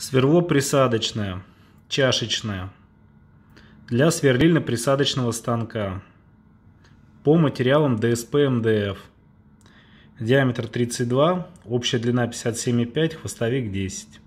Сверло присадочное, чашечное. Для сверлильно-присадочного станка. По материалам ДСП МДФ. Диаметр 32, общая длина 57,5, хвостовик 10.